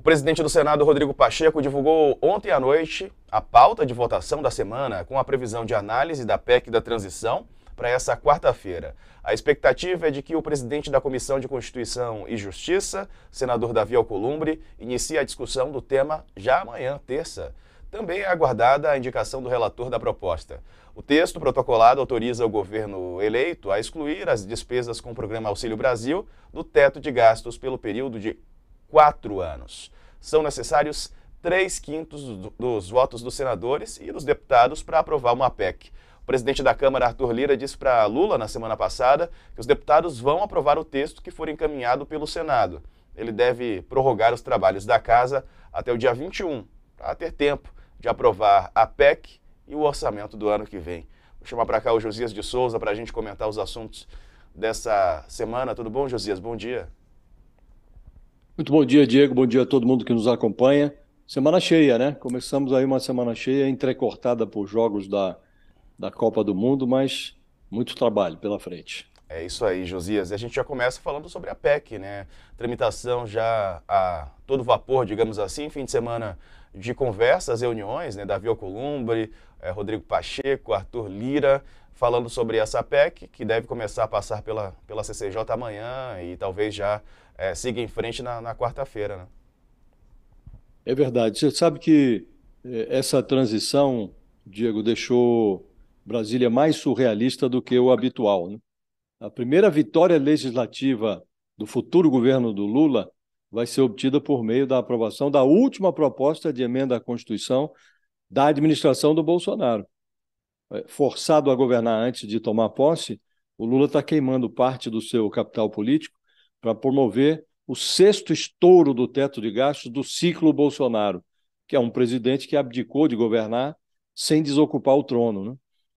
O presidente do Senado, Rodrigo Pacheco, divulgou ontem à noite a pauta de votação da semana com a previsão de análise da PEC da transição para essa quarta-feira. A expectativa é de que o presidente da Comissão de Constituição e Justiça, senador Davi Alcolumbre, inicie a discussão do tema já amanhã, terça. Também é aguardada a indicação do relator da proposta. O texto protocolado autoriza o governo eleito a excluir as despesas com o programa Auxílio Brasil do teto de gastos pelo período de quatro anos. São necessários três quintos dos votos dos senadores e dos deputados para aprovar uma PEC. O presidente da Câmara, Arthur Lira, disse para Lula na semana passada que os deputados vão aprovar o texto que for encaminhado pelo Senado. Ele deve prorrogar os trabalhos da casa até o dia 21, para ter tempo de aprovar a PEC e o orçamento do ano que vem. Vou chamar para cá o Josias de Souza para a gente comentar os assuntos dessa semana. Tudo bom, Josias? Bom dia. Muito bom dia, Diego. Bom dia a todo mundo que nos acompanha. Semana cheia, né? Começamos aí uma semana cheia, entrecortada por jogos da, da Copa do Mundo, mas muito trabalho pela frente. É isso aí, Josias. E a gente já começa falando sobre a PEC, né? Tramitação já a todo vapor, digamos assim, fim de semana de conversas, reuniões, né? Davi Alcolumbre, eh, Rodrigo Pacheco, Arthur Lira falando sobre essa PEC, que deve começar a passar pela, pela CCJ amanhã e talvez já é, siga em frente na, na quarta-feira. Né? É verdade. Você sabe que é, essa transição, Diego, deixou Brasília mais surrealista do que o habitual. Né? A primeira vitória legislativa do futuro governo do Lula vai ser obtida por meio da aprovação da última proposta de emenda à Constituição da administração do Bolsonaro. É, forçado a governar antes de tomar posse, o Lula está queimando parte do seu capital político para promover o sexto estouro do teto de gastos do ciclo Bolsonaro, que é um presidente que abdicou de governar sem desocupar o trono. Né?